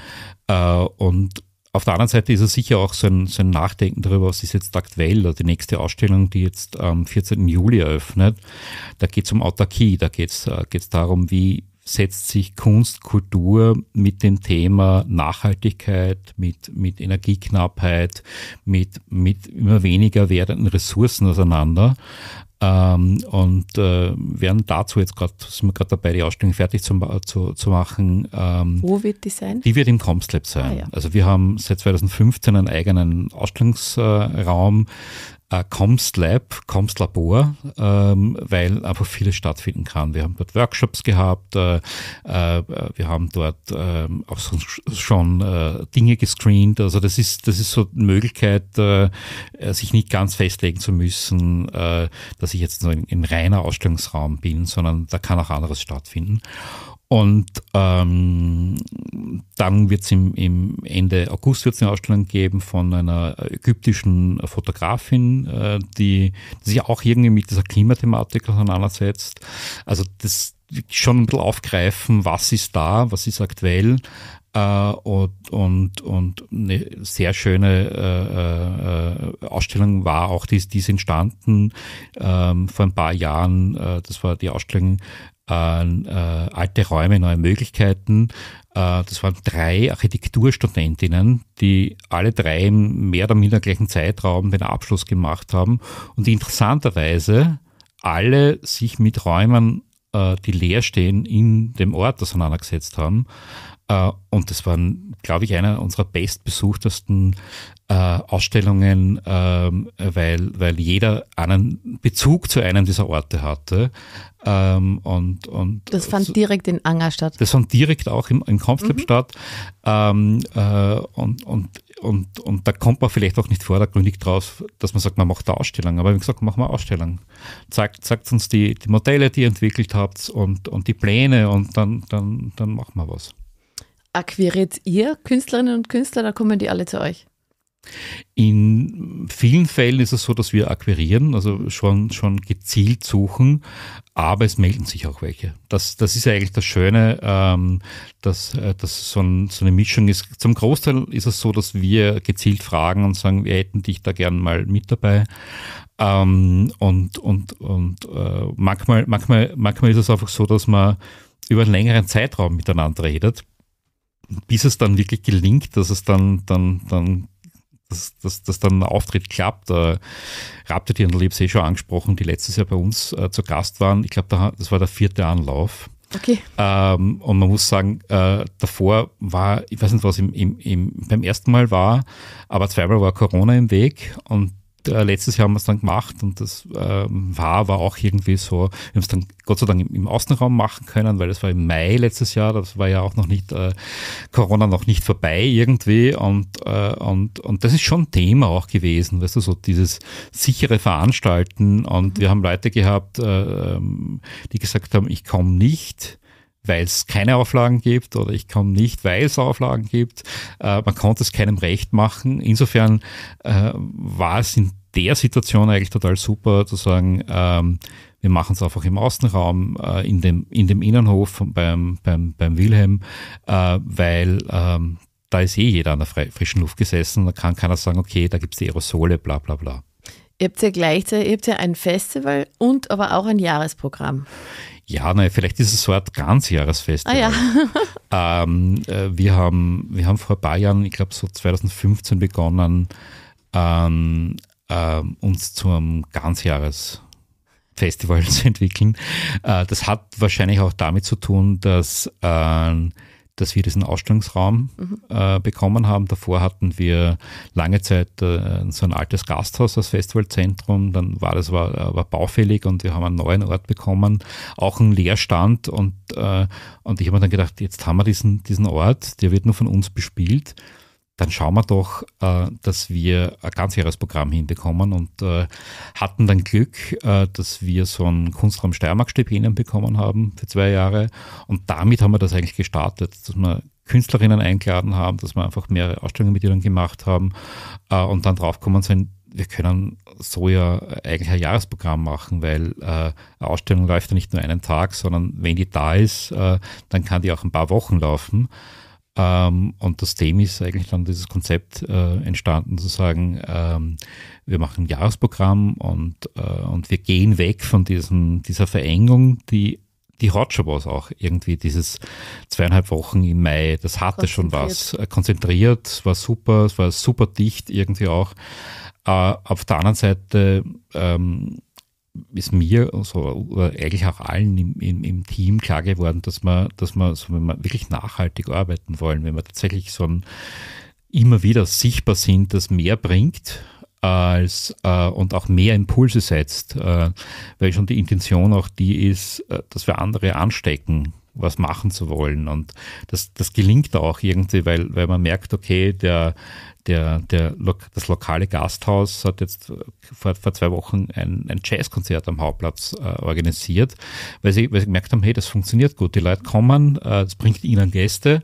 Äh, und auf der anderen Seite ist es sicher auch so ein, so ein Nachdenken darüber, was ist jetzt aktuell oder die nächste Ausstellung, die jetzt am 14. Juli eröffnet. Da geht es um Autarkie, da geht es äh, darum, wie, setzt sich Kunst, Kultur mit dem Thema Nachhaltigkeit, mit, mit Energieknappheit, mit, mit immer weniger werdenden Ressourcen auseinander. Ähm, und äh, werden dazu jetzt gerade, sind wir gerade dabei, die Ausstellung fertig zu, zu, zu machen. Ähm, Wo wird die sein? Die wird im Comslab sein. Ah, ja. Also wir haben seit 2015 einen eigenen Ausstellungsraum, äh, Comslab, Comslabor, ähm, weil einfach vieles stattfinden kann. Wir haben dort Workshops gehabt, äh, äh, wir haben dort äh, auch so, schon äh, Dinge gescreent. Also das ist, das ist so eine Möglichkeit, äh, sich nicht ganz festlegen zu müssen, äh, dass ich jetzt nur in, in reiner Ausstellungsraum bin, sondern da kann auch anderes stattfinden. Und ähm, dann wird es im, im, Ende August wird's eine Ausstellung geben von einer ägyptischen Fotografin, äh, die, die sich auch irgendwie mit dieser Klimathematik auseinandersetzt. Also das schon ein bisschen aufgreifen, was ist da, was ist aktuell, äh, und, und, und eine sehr schöne äh, äh, äh Ausstellung war auch, die ist entstanden ähm, vor ein paar Jahren. Äh, das war die Ausstellung äh, äh, alte Räume, neue Möglichkeiten. Äh, das waren drei Architekturstudentinnen, die alle drei im mehr oder minder gleichen Zeitraum den Abschluss gemacht haben und die interessanterweise alle sich mit Räumen, äh, die leer stehen, in dem Ort auseinandergesetzt haben. Äh, und das war, glaube ich, einer unserer bestbesuchtesten äh, Ausstellungen, ähm, weil, weil jeder einen Bezug zu einem dieser Orte hatte. Ähm, und, und das fand so, direkt in Anger statt. Das fand direkt auch im, im Kampfclub mhm. statt. Ähm, äh, und, und, und, und da kommt man vielleicht auch nicht vordergründig drauf, dass man sagt, man macht eine Ausstellung. Aber wie gesagt, machen wir Ausstellung. Zeigt, zeigt uns die, die Modelle, die ihr entwickelt habt und, und die Pläne und dann, dann, dann machen wir was akquiriert ihr Künstlerinnen und Künstler, da kommen die alle zu euch? In vielen Fällen ist es so, dass wir akquirieren, also schon, schon gezielt suchen, aber es melden sich auch welche. Das, das ist ja eigentlich das Schöne, ähm, dass, äh, dass so, ein, so, eine Mischung ist. Zum Großteil ist es so, dass wir gezielt fragen und sagen, wir hätten dich da gern mal mit dabei. Ähm, und und, und äh, manchmal, manchmal, manchmal ist es einfach so, dass man über einen längeren Zeitraum miteinander redet bis es dann wirklich gelingt, dass es dann, dann, dann, dass, dass, dass dann ein Auftritt klappt. Äh, Raptor und Lebs eh schon angesprochen, die letztes Jahr bei uns äh, zu Gast waren. Ich glaube, da, das war der vierte Anlauf. Okay. Ähm, und man muss sagen, äh, davor war, ich weiß nicht, was im, im, im, beim ersten Mal war, aber zweimal war Corona im Weg und äh, letztes Jahr haben wir es dann gemacht und das ähm, war, war auch irgendwie so, wir haben es dann Gott sei Dank im, im Außenraum machen können, weil das war im Mai letztes Jahr, das war ja auch noch nicht, äh, Corona noch nicht vorbei irgendwie und, äh, und, und das ist schon Thema auch gewesen, weißt du, so dieses sichere Veranstalten und mhm. wir haben Leute gehabt, äh, ähm, die gesagt haben, ich komme nicht, weil es keine Auflagen gibt oder ich komme nicht, weil es Auflagen gibt. Äh, man konnte es keinem recht machen. Insofern äh, war es in der Situation eigentlich total super zu sagen, ähm, wir machen es einfach im Außenraum, äh, in, dem, in dem Innenhof beim, beim, beim Wilhelm, äh, weil ähm, da ist eh jeder an der frischen Luft gesessen, da kann keiner sagen, okay, da gibt es die Aerosole, bla bla bla. Ihr habt ja gleichzeitig ihr habt ja ein Festival und aber auch ein Jahresprogramm. Ja, naja, vielleicht ist es so eine Art Ganzjahresfest. Ah, ja. ähm, äh, wir, haben, wir haben vor ein paar Jahren, ich glaube so 2015 begonnen, ähm, ähm, uns zum Ganzjahresfestival zu entwickeln. Äh, das hat wahrscheinlich auch damit zu tun, dass äh, dass wir diesen Ausstellungsraum mhm. äh, bekommen haben. Davor hatten wir lange Zeit äh, so ein altes Gasthaus als Festivalzentrum. Dann war das war, äh, war baufällig und wir haben einen neuen Ort bekommen, auch einen Leerstand. Und, äh, und ich habe mir dann gedacht, jetzt haben wir diesen, diesen Ort, der wird nur von uns bespielt dann schauen wir doch, äh, dass wir ein ganzjähriges Programm hinbekommen und äh, hatten dann Glück, äh, dass wir so ein Kunstraum Steiermark-Stipendium bekommen haben für zwei Jahre und damit haben wir das eigentlich gestartet, dass wir Künstlerinnen eingeladen haben, dass wir einfach mehrere Ausstellungen mit ihnen gemacht haben und dann draufgekommen sind, wir können so ja eigentlich ein Jahresprogramm machen, weil äh, eine Ausstellung läuft ja nicht nur einen Tag, sondern wenn die da ist, äh, dann kann die auch ein paar Wochen laufen. Ähm, und das Thema ist eigentlich dann dieses Konzept äh, entstanden, zu sagen, ähm, wir machen ein Jahresprogramm und, äh, und wir gehen weg von diesen, dieser Verengung, die die hat schon was auch irgendwie, dieses zweieinhalb Wochen im Mai, das hatte schon was. Äh, konzentriert, war super, es war super dicht irgendwie auch. Äh, auf der anderen Seite ähm, ist mir also, eigentlich auch allen im, im, im, Team klar geworden, dass man, dass man, also wenn wir wirklich nachhaltig arbeiten wollen, wenn wir tatsächlich so ein, immer wieder sichtbar sind, das mehr bringt als äh, und auch mehr Impulse setzt, äh, weil schon die Intention auch die ist, äh, dass wir andere anstecken was machen zu wollen. Und das, das gelingt auch irgendwie, weil, weil man merkt, okay, der, der, der, das lokale Gasthaus hat jetzt vor, vor zwei Wochen ein, ein Jazzkonzert am Hauptplatz äh, organisiert, weil sie, weil sie gemerkt haben, hey, das funktioniert gut, die Leute kommen, äh, das bringt ihnen Gäste.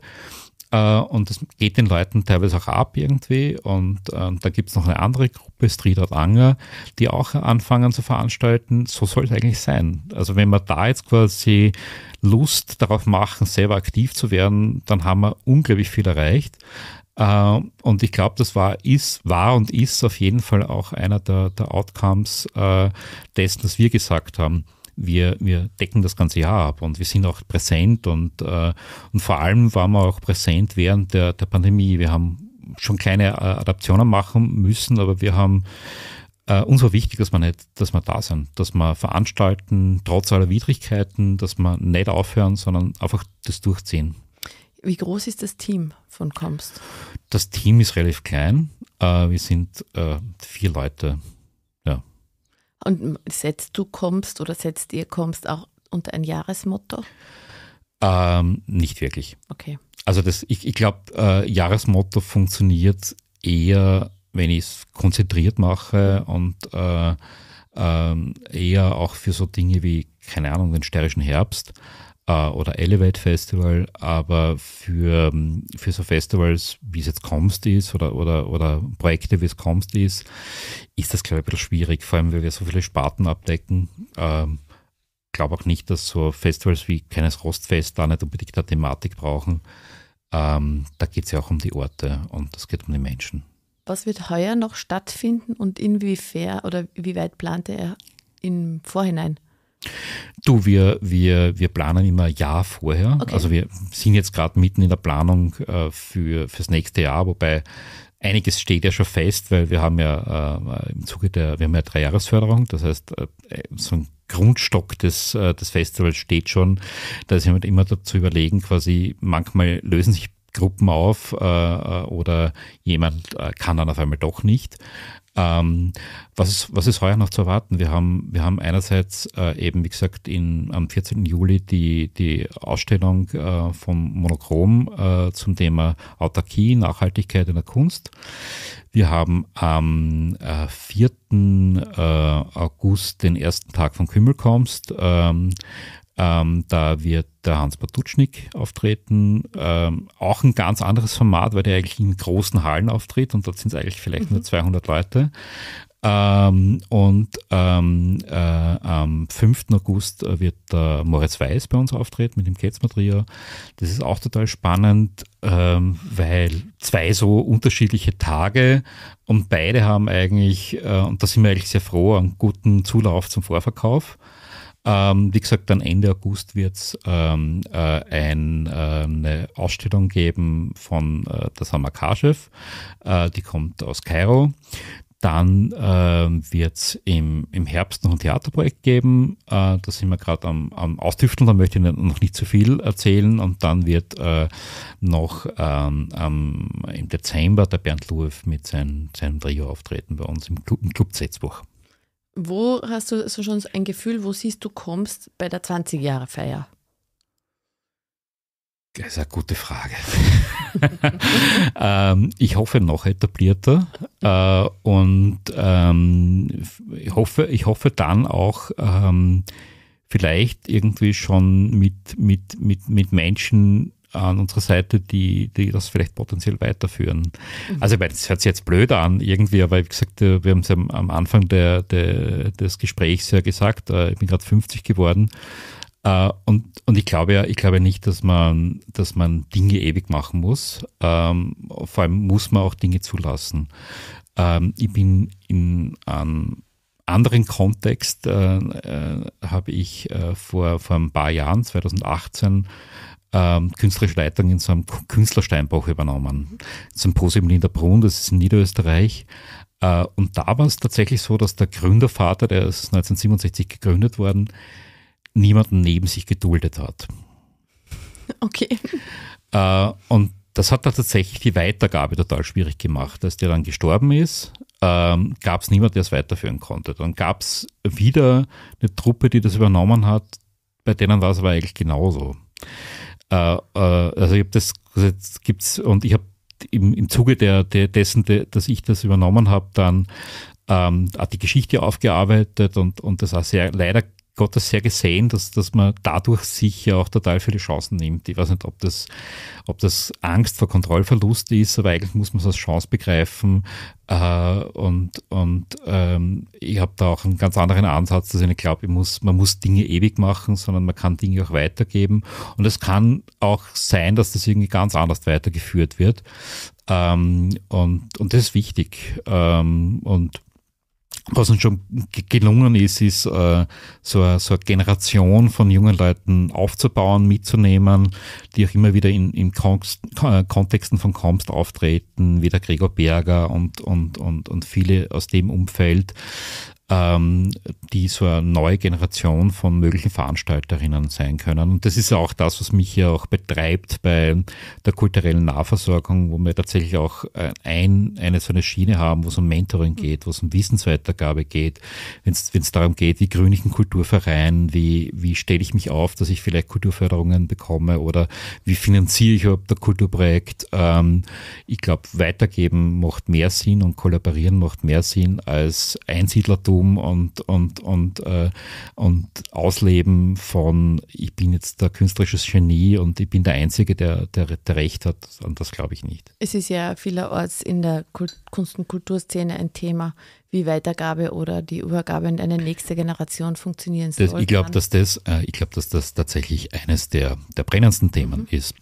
Äh, und das geht den Leuten teilweise auch ab irgendwie. Und ähm, da gibt es noch eine andere Gruppe, Street Art Anger, die auch anfangen zu veranstalten. So soll es eigentlich sein. Also wenn man da jetzt quasi Lust darauf machen, selber aktiv zu werden, dann haben wir unglaublich viel erreicht. Äh, und ich glaube, das war, ist, war und ist auf jeden Fall auch einer der, der Outcomes äh, dessen, was wir gesagt haben. Wir, wir decken das ganze Jahr ab und wir sind auch präsent und, äh, und vor allem waren wir auch präsent während der, der Pandemie. Wir haben schon kleine Adaptionen machen müssen, aber wir haben äh, uns war wichtig, dass wir nicht, dass wir da sind, dass wir veranstalten, trotz aller Widrigkeiten, dass wir nicht aufhören, sondern einfach das durchziehen. Wie groß ist das Team von Comst? Das Team ist relativ klein. Äh, wir sind äh, vier Leute. Ja. Und setzt du Comst oder setzt ihr Comst auch unter ein Jahresmotto? Ähm, nicht wirklich. Okay. Also das, ich, ich glaube, äh, Jahresmotto funktioniert eher wenn ich es konzentriert mache und äh, ähm, eher auch für so Dinge wie, keine Ahnung, den steirischen Herbst äh, oder Elevate Festival, aber für, ähm, für so Festivals, wie es jetzt kommst ist oder, oder, oder Projekte, wie es kommst ist, ist das, glaube ich, ein bisschen schwierig, vor allem, weil wir so viele Sparten abdecken. ich ähm, glaube auch nicht, dass so Festivals wie keines Rostfest da nicht unbedingt eine Thematik brauchen. Ähm, da geht es ja auch um die Orte und es geht um die Menschen. Was wird heuer noch stattfinden und inwiefern oder wie weit plante er im Vorhinein? Du, wir, wir, wir planen immer ein Jahr vorher. Okay. Also wir sind jetzt gerade mitten in der Planung äh, für, das nächste Jahr, wobei einiges steht ja schon fest, weil wir haben ja äh, im Zuge der, wir haben ja Dreijahresförderung, das heißt, äh, so ein Grundstock des, äh, des Festivals steht schon. Da ist jemand immer dazu überlegen, quasi manchmal lösen sich Gruppen auf äh, äh, oder jemand äh, kann dann auf einmal doch nicht. Ähm, was, ist, was ist heuer noch zu erwarten? Wir haben, wir haben einerseits äh, eben, wie gesagt, in, am 14. Juli die, die Ausstellung äh, vom Monochrom äh, zum Thema Autarkie, Nachhaltigkeit in der Kunst. Wir haben am äh, 4. Äh, August den ersten Tag von Kümmelkomst. Ähm, ähm, da wird der Hans Patutschnik auftreten. Ähm, auch ein ganz anderes Format, weil der eigentlich in großen Hallen auftritt und dort sind es eigentlich vielleicht mhm. nur 200 Leute. Ähm, und ähm, äh, am 5. August äh, wird äh, Moritz Weiß bei uns auftreten mit dem ketzmer Das ist auch total spannend, ähm, weil zwei so unterschiedliche Tage und beide haben eigentlich, äh, und da sind wir eigentlich sehr froh, einen guten Zulauf zum Vorverkauf. Ähm, wie gesagt, dann Ende August wird es ähm, äh, ein, äh, eine Ausstellung geben von äh, der Samar Kashef, äh, die kommt aus Kairo. Dann äh, wird es im, im Herbst noch ein Theaterprojekt geben. Äh, da sind wir gerade am, am Austüfteln, da möchte ich noch nicht zu viel erzählen. Und dann wird äh, noch ähm, am, im Dezember der Bernd Luev mit seinem, seinem Trio auftreten bei uns im Club, im Club Zetzbuch. Wo hast du so schon ein Gefühl, wo siehst du kommst bei der 20-Jahre-Feier? Das ist eine gute Frage. ähm, ich hoffe noch etablierter äh, und ähm, ich, hoffe, ich hoffe dann auch ähm, vielleicht irgendwie schon mit, mit, mit, mit Menschen an unserer Seite, die, die das vielleicht potenziell weiterführen. Mhm. Also, weil das hört sich jetzt blöd an, irgendwie, aber wie gesagt, äh, wir haben es ja am Anfang der, der, des Gesprächs ja gesagt, äh, ich bin gerade 50 geworden. Uh, und, und ich glaube ja, ich glaube nicht, dass man, dass man Dinge ewig machen muss. Ähm, vor allem muss man auch Dinge zulassen. Ähm, ich bin in einem anderen Kontext, äh, äh, habe ich äh, vor, vor ein paar Jahren, 2018, ähm, künstlerische Leitung in so einem Künstlersteinbach übernommen. Symposium Linderbrunn, das ist in Niederösterreich. Äh, und da war es tatsächlich so, dass der Gründervater, der ist 1967 gegründet worden, niemanden neben sich geduldet hat. Okay. Äh, und das hat dann tatsächlich die Weitergabe total schwierig gemacht. Als der dann gestorben ist, ähm, gab es niemanden, der es weiterführen konnte. Dann gab es wieder eine Truppe, die das übernommen hat. Bei denen war es aber eigentlich genauso. Äh, äh, also ich habe das, das gibt's und ich habe im, im Zuge der, der dessen, de, dass ich das übernommen habe, dann ähm, hat die Geschichte aufgearbeitet und, und das auch sehr leider Gott das sehr gesehen, dass, dass man dadurch sich ja auch total viele Chancen nimmt. Ich weiß nicht, ob das, ob das Angst vor Kontrollverlust ist, aber eigentlich muss man es als Chance begreifen. Äh, und und ähm, ich habe da auch einen ganz anderen Ansatz, dass ich nicht glaube, muss, man muss Dinge ewig machen, sondern man kann Dinge auch weitergeben. Und es kann auch sein, dass das irgendwie ganz anders weitergeführt wird. Ähm, und, und das ist wichtig. Ähm, und was uns schon gelungen ist, ist äh, so, eine, so eine Generation von jungen Leuten aufzubauen, mitzunehmen, die auch immer wieder in, in Konst, äh, Kontexten von Komst auftreten, wie der Gregor Berger und, und, und, und viele aus dem Umfeld ähm, die so eine neue Generation von möglichen Veranstalterinnen sein können. Und das ist auch das, was mich hier auch betreibt bei der kulturellen Nahversorgung, wo wir tatsächlich auch äh, ein, eine so eine Schiene haben, wo es um Mentoring geht, wo es um Wissensweitergabe geht, wenn es darum geht, wie grüne ich einen Kulturverein, wie, wie stelle ich mich auf, dass ich vielleicht Kulturförderungen bekomme oder wie finanziere ich überhaupt ein Kulturprojekt. Ähm, ich glaube, weitergeben macht mehr Sinn und kollaborieren macht mehr Sinn als Einsiedlertum Konsum und, und, und, äh, und Ausleben von, ich bin jetzt der künstlerische Genie und ich bin der Einzige, der, der, der Recht hat, an das glaube ich nicht. Es ist ja vielerorts in der Kunst- und Kulturszene ein Thema, wie Weitergabe oder die Übergabe in eine nächste Generation funktionieren soll. ich glaube, dass, das, äh, glaub, dass das tatsächlich eines der, der brennendsten Themen mhm. ist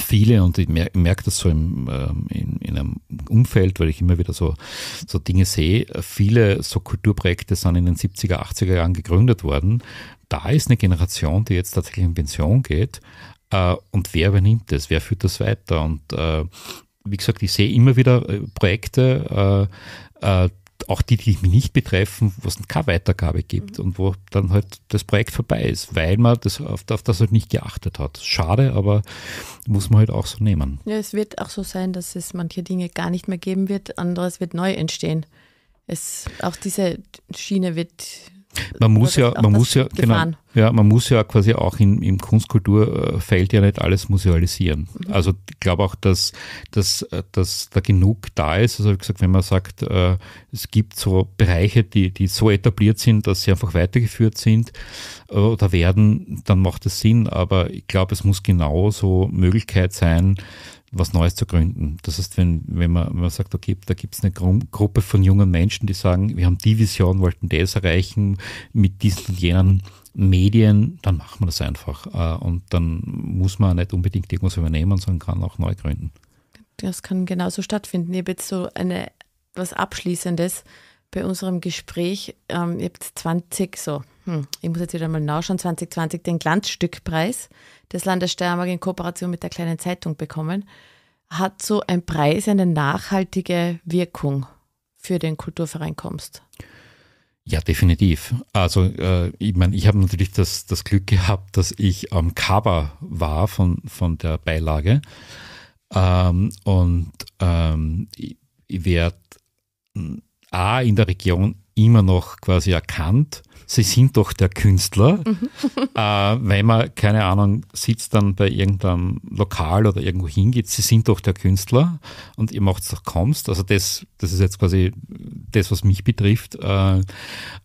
viele, und ich merke das so im, ähm, in, in, einem Umfeld, weil ich immer wieder so, so Dinge sehe, viele so Kulturprojekte sind in den 70er, 80er Jahren gegründet worden. Da ist eine Generation, die jetzt tatsächlich in Pension geht. Äh, und wer übernimmt das? Wer führt das weiter? Und äh, wie gesagt, ich sehe immer wieder äh, Projekte, äh, äh auch die, die mich nicht betreffen, wo es keine Weitergabe gibt mhm. und wo dann halt das Projekt vorbei ist, weil man das auf, auf, das halt nicht geachtet hat. Schade, aber muss man halt auch so nehmen. Ja, es wird auch so sein, dass es manche Dinge gar nicht mehr geben wird, anderes wird neu entstehen. Es, auch diese Schiene wird man muss ja, man muss ja, genau, ja, man muss ja quasi auch in, im Kunstkulturfeld äh, ja nicht alles musealisieren. Mhm. Also ich glaube auch, dass, dass, äh, dass da genug da ist. Also wie gesagt, wenn man sagt, äh, es gibt so Bereiche, die, die so etabliert sind, dass sie einfach weitergeführt sind äh, oder werden, dann macht es Sinn. Aber ich glaube, es muss genauso Möglichkeit sein, was Neues zu gründen. Das heißt, wenn, wenn, man, wenn man sagt, okay, da gibt es eine Gru Gruppe von jungen Menschen, die sagen, wir haben die Vision, wollten das erreichen mit diesen und jenen Medien, dann machen wir das einfach. Äh, und dann muss man nicht unbedingt irgendwas übernehmen, sondern kann auch neu gründen. Das kann genauso stattfinden. Ich habe jetzt so eine, was Abschließendes bei unserem Gespräch. ihr habt 20, so, hm, ich muss jetzt wieder mal nachschauen, 2020 den Glanzstückpreis des Landes Steiermark in Kooperation mit der kleinen Zeitung bekommen, hat so ein Preis eine nachhaltige Wirkung für den Kulturverein Kommst? Ja, definitiv. Also äh, ich meine, ich habe natürlich das, das Glück gehabt, dass ich am Cover war von, von der Beilage. Ähm, und ähm, ich, ich werde äh, A in der Region immer noch quasi erkannt. Sie sind doch der Künstler, mhm. äh, weil man, keine Ahnung, sitzt dann bei irgendeinem Lokal oder irgendwo hingeht, Sie sind doch der Künstler und ihr macht es doch kommst. Also das, das ist jetzt quasi das, was mich betrifft. Äh,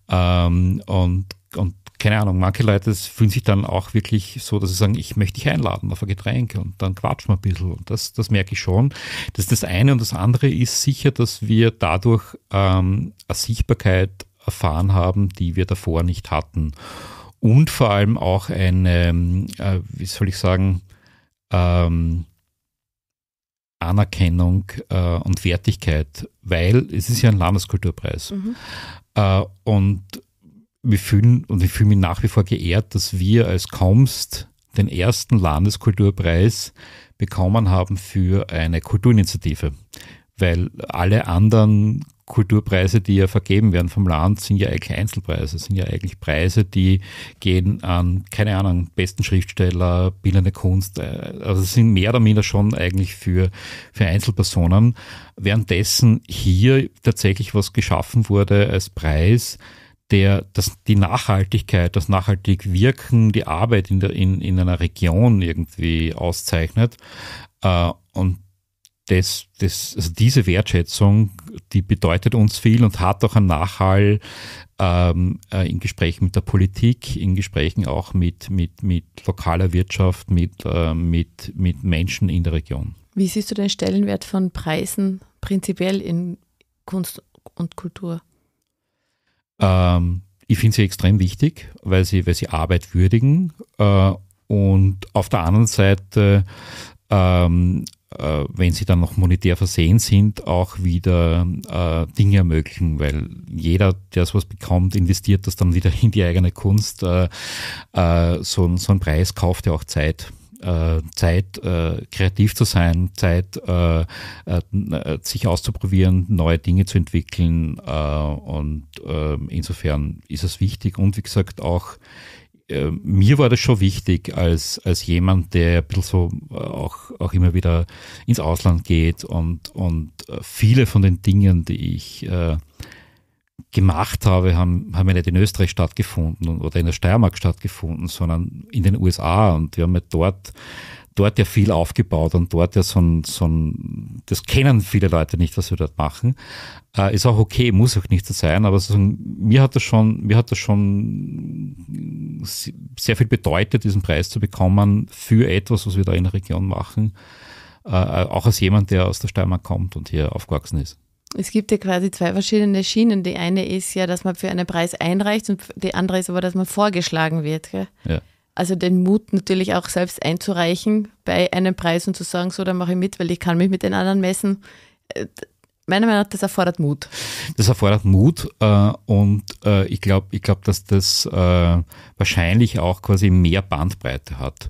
ähm, und, und keine Ahnung, manche Leute fühlen sich dann auch wirklich so, dass sie sagen, ich möchte dich einladen auf ein Getränk und dann quatschen wir ein bisschen. Und das, das merke ich schon. Das ist das eine. Und das andere ist sicher, dass wir dadurch ähm, eine Sichtbarkeit erfahren haben, die wir davor nicht hatten. Und vor allem auch eine, ähm, äh, wie soll ich sagen, ähm, Anerkennung äh, und Wertigkeit, weil es ist ja ein Landeskulturpreis. Mhm. Äh, und wir fühlen und ich fühle mich nach wie vor geehrt, dass wir als Komst den ersten Landeskulturpreis bekommen haben für eine Kulturinitiative, weil alle anderen Kulturpreise, die ja vergeben werden vom Land, sind ja eigentlich Einzelpreise, sind ja eigentlich Preise, die gehen an, keine Ahnung, besten Schriftsteller, bildende Kunst, äh, also sind mehr oder minder schon eigentlich für, für Einzelpersonen. Währenddessen hier tatsächlich was geschaffen wurde als Preis, der, das, die Nachhaltigkeit, das nachhaltig Wirken, die Arbeit in, der, in, in einer Region irgendwie auszeichnet. Äh, und das, das, also diese Wertschätzung, die bedeutet uns viel und hat auch einen Nachhall ähm, äh, in Gesprächen mit der Politik, in Gesprächen auch mit, mit, mit lokaler Wirtschaft, mit, äh, mit, mit Menschen in der Region. Wie siehst du den Stellenwert von Preisen prinzipiell in Kunst und Kultur? Ähm, ich finde sie extrem wichtig, weil sie, weil sie Arbeit würdigen. Äh, und auf der anderen Seite, ähm, äh, wenn sie dann noch monetär versehen sind, auch wieder äh, Dinge ermöglichen, weil jeder, der sowas bekommt, investiert das dann wieder in die eigene Kunst. Äh, äh, so, so ein Preis kauft ja auch Zeit. Äh, Zeit, äh, kreativ zu sein, Zeit, äh, sich auszuprobieren, neue Dinge zu entwickeln. und ähm, insofern ist es wichtig. Und wie gesagt, auch mir war das schon wichtig, als, als jemand, der ein bisschen so auch, auch immer wieder ins Ausland geht und, und viele von den Dingen, die ich gemacht habe, haben, haben ja nicht in Österreich stattgefunden oder in der Steiermark stattgefunden, sondern in den USA. Und wir haben ja dort, dort ja viel aufgebaut und dort ja so ein, so ein das kennen viele Leute nicht, was wir dort machen. Äh, ist auch okay, muss auch nicht so sein, aber sozusagen, mir hat das schon, mir hat das schon sehr viel bedeutet, diesen Preis zu bekommen für etwas, was wir da in der Region machen. Äh, äh auch als jemand, der aus der Steiermark kommt und hier aufgewachsen ist es gibt ja quasi zwei verschiedene Schienen. Die eine ist ja, dass man für einen Preis einreicht und die andere ist aber, dass man vorgeschlagen wird. Gell? Ja. Also den Mut natürlich auch selbst einzureichen bei einem Preis und zu sagen, so, da mache ich mit, weil ich kann mich mit den anderen messen. Äh, meiner Meinung nach, das erfordert Mut. Das erfordert Mut äh, und äh, ich glaube, ich glaub, dass das äh, wahrscheinlich auch quasi mehr Bandbreite hat.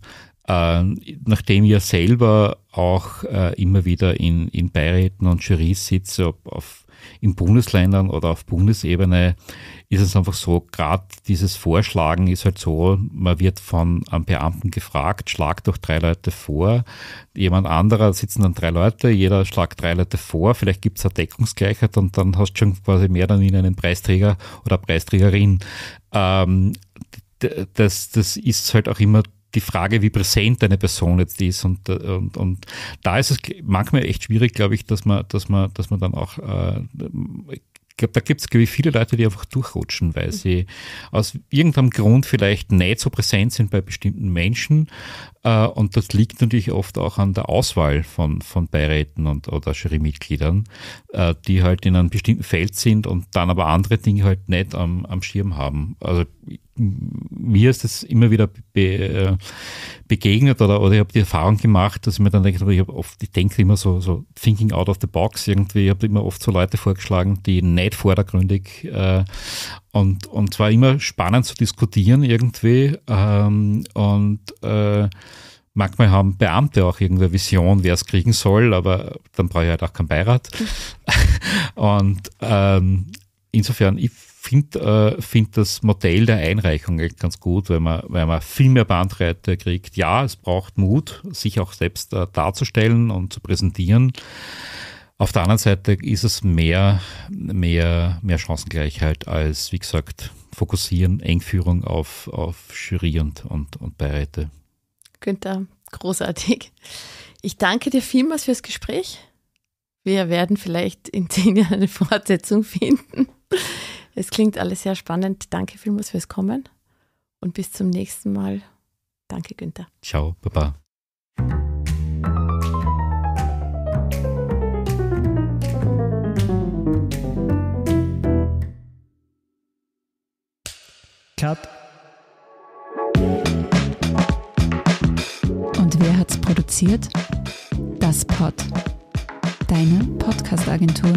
Ähm, nachdem ich ja selber auch äh, immer wieder in, in Beiräten und Juries sitze, ob auf, in Bundesländern oder auf Bundesebene, ist es einfach so, gerade dieses Vorschlagen ist halt so, man wird von einem Beamten gefragt, schlag doch drei Leute vor, jemand anderer sitzen dann drei Leute, jeder schlagt drei Leute vor, vielleicht gibt es eine Deckungsgleichheit und dann hast du schon quasi mehr dann in einen Preisträger oder Preisträgerin. Ähm, das, das ist halt auch immer die Frage, wie präsent eine Person jetzt ist. Und, äh, und, und da ist es manchmal echt schwierig, glaube ich, dass man, dass man, dass man dann auch äh, ich glaube, da gibt es, glaube viele Leute, die einfach durchrutschen, weil mhm. sie aus irgendeinem Grund vielleicht nicht so präsent sind bei bestimmten Menschen äh, und das liegt natürlich oft auch an der Auswahl von, von Beiräten und, oder Jurymitgliedern, äh, die halt in einem bestimmten Feld sind und dann aber andere Dinge halt nicht am, am Schirm haben. Also mir ist das immer wieder be, äh, begegnet oder, oder ich habe die Erfahrung gemacht, dass ich mir dann denke, ich, ich denke immer so, so thinking out of the box irgendwie. Ich habe immer oft so Leute vorgeschlagen, die nicht vordergründig äh, und, und zwar immer spannend zu diskutieren irgendwie ähm, und äh, Manchmal haben Beamte auch irgendeine Vision, wer es kriegen soll, aber dann brauche ich halt auch keinen Beirat. Und ähm, insofern, ich finde äh, find das Modell der Einreichung ganz gut, weil man, weil man viel mehr Bandbreite kriegt. Ja, es braucht Mut, sich auch selbst äh, darzustellen und zu präsentieren. Auf der anderen Seite ist es mehr, mehr, mehr Chancengleichheit als, wie gesagt, Fokussieren, Engführung auf, auf Jury und, und, und Beiräte. Günther, großartig. Ich danke dir vielmals fürs Gespräch. Wir werden vielleicht in zehn Jahren eine Fortsetzung finden. Es klingt alles sehr spannend. Danke vielmals fürs Kommen und bis zum nächsten Mal. Danke, Günther. Ciao, Baba. Cut Wer hat's produziert? Das Pod. Deine Podcast-Agentur.